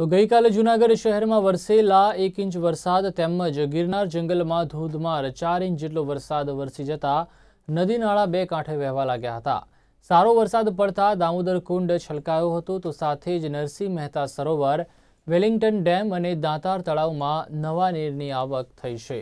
તો ગઈકાલે જૂનાગઢ શહેરમાં વરસેલા એક ઇંચ વરસાદ તેમજ ગિરનાર જંગલમાં ધોધમાર ચાર ઇંચ જેટલો વરસાદ વરસી જતા નદી નાળા બે કાંઠે વહેવા લાગ્યા હતા સારો વરસાદ પડતા દામોદર કુંડ છલકાયો હતો તો સાથે જ નરસિંહ મહેતા સરોવર વેલિંગ્ટન ડેમ અને દાંતાર તળાવમાં નવા નીરની આવક થઈ છે